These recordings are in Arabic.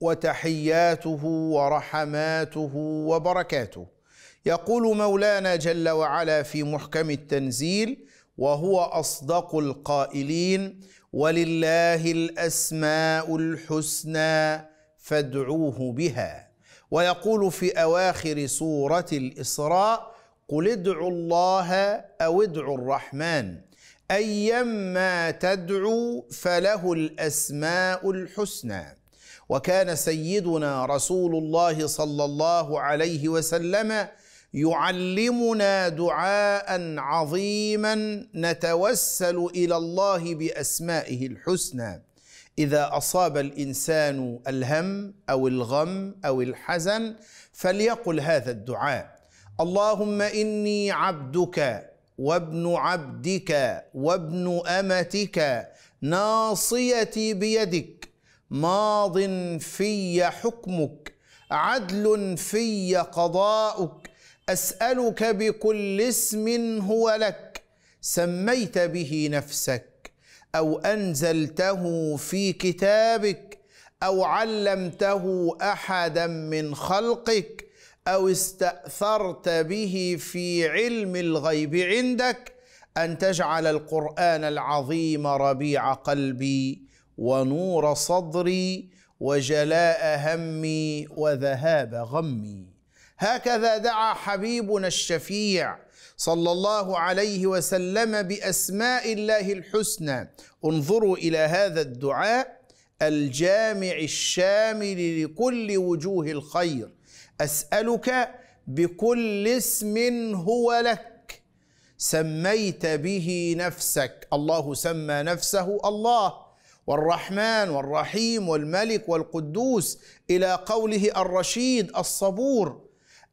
وتحياته ورحماته وبركاته يقول مولانا جل وعلا في محكم التنزيل وهو اصدق القائلين ولله الاسماء الحسنى فادعوه بها ويقول في اواخر سوره الاسراء قل ادعوا الله او ادعوا الرحمن ايما تدعو فله الاسماء الحسنى وكان سيدنا رسول الله صلى الله عليه وسلم يعلمنا دعاء عظيما نتوسل الى الله باسمائه الحسنى اذا اصاب الانسان الهم او الغم او الحزن فليقل هذا الدعاء اللهم اني عبدك وابن عبدك وابن امتك ناصيتي بيدك ماض في حكمك عدل في قضاؤك اسالك بكل اسم هو لك سميت به نفسك او انزلته في كتابك او علمته احدا من خلقك او استاثرت به في علم الغيب عندك ان تجعل القران العظيم ربيع قلبي ونور صدري وجلاء همي وذهاب غمي هكذا دعا حبيبنا الشفيع صلى الله عليه وسلم باسماء الله الحسنى انظروا الى هذا الدعاء الجامع الشامل لكل وجوه الخير اسالك بكل اسم هو لك سميت به نفسك الله سمى نفسه الله والرحمن والرحيم والملك والقدوس الى قوله الرشيد الصبور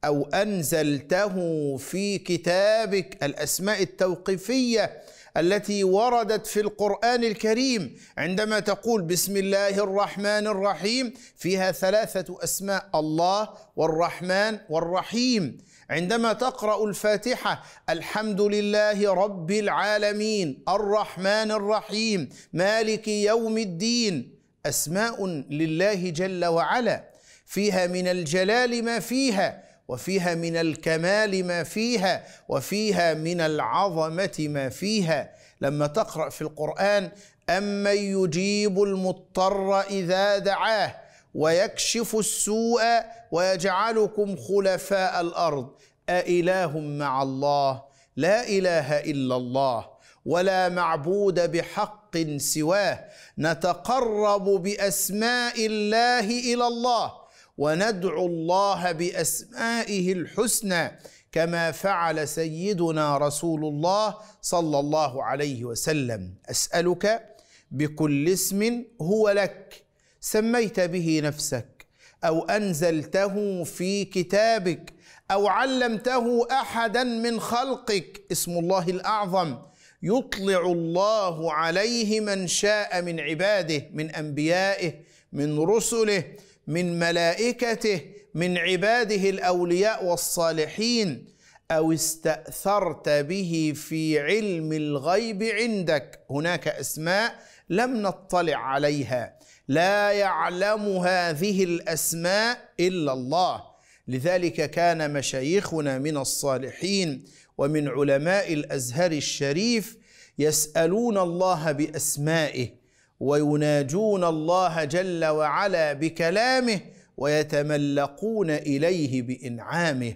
او انزلته في كتابك الاسماء التوقيفيه التي وردت في القرآن الكريم عندما تقول بسم الله الرحمن الرحيم فيها ثلاثة أسماء الله والرحمن والرحيم عندما تقرأ الفاتحة الحمد لله رب العالمين الرحمن الرحيم مالك يوم الدين أسماء لله جل وعلا فيها من الجلال ما فيها وفيها من الكمال ما فيها وفيها من العظمه ما فيها لما تقرا في القران امن يجيب المضطر اذا دعاه ويكشف السوء ويجعلكم خلفاء الارض أإله مع الله لا إله إلا الله ولا معبود بحق سواه نتقرب بأسماء الله إلى الله وندعو الله باسمائه الحسنى كما فعل سيدنا رسول الله صلى الله عليه وسلم اسالك بكل اسم هو لك سميت به نفسك او انزلته في كتابك او علمته احدا من خلقك اسم الله الاعظم يطلع الله عليه من شاء من عباده من انبيائه من رسله من ملائكته من عباده الاولياء والصالحين او استاثرت به في علم الغيب عندك هناك اسماء لم نطلع عليها لا يعلم هذه الاسماء الا الله لذلك كان مشايخنا من الصالحين ومن علماء الازهر الشريف يسالون الله باسمائه ويناجون الله جل وعلا بكلامه ويتملقون اليه بانعامه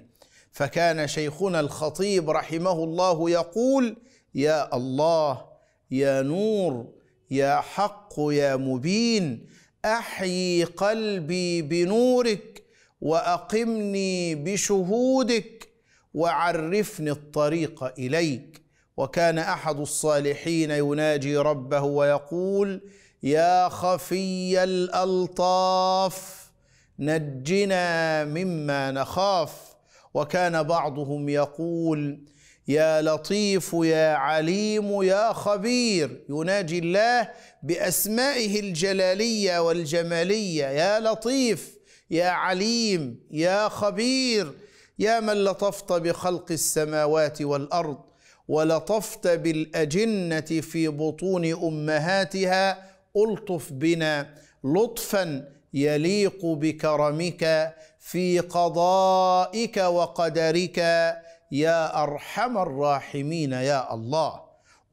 فكان شيخنا الخطيب رحمه الله يقول يا الله يا نور يا حق يا مبين احيي قلبي بنورك واقمني بشهودك وعرفني الطريق اليك وكان احد الصالحين يناجي ربه ويقول يا خفي الالطاف نجنا مما نخاف وكان بعضهم يقول يا لطيف يا عليم يا خبير يناجي الله باسمائه الجلاليه والجماليه يا لطيف يا عليم يا خبير يا من لطفت بخلق السماوات والارض ولطفت بالاجنه في بطون امهاتها الطف بنا لطفا يليق بكرمك في قضائك وقدرك يا ارحم الراحمين يا الله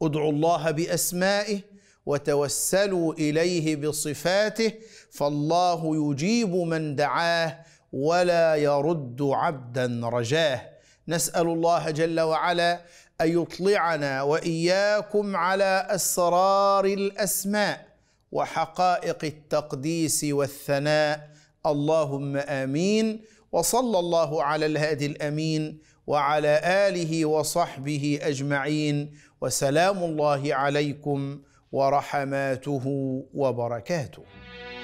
ادعوا الله باسمائه وتوسلوا اليه بصفاته فالله يجيب من دعاه ولا يرد عبدا رجاه نسال الله جل وعلا ان يطلعنا واياكم على اسرار الاسماء وحقائق التقديس والثناء اللهم امين وصلى الله على الهادي الامين وعلى اله وصحبه اجمعين وسلام الله عليكم ورحماته وبركاته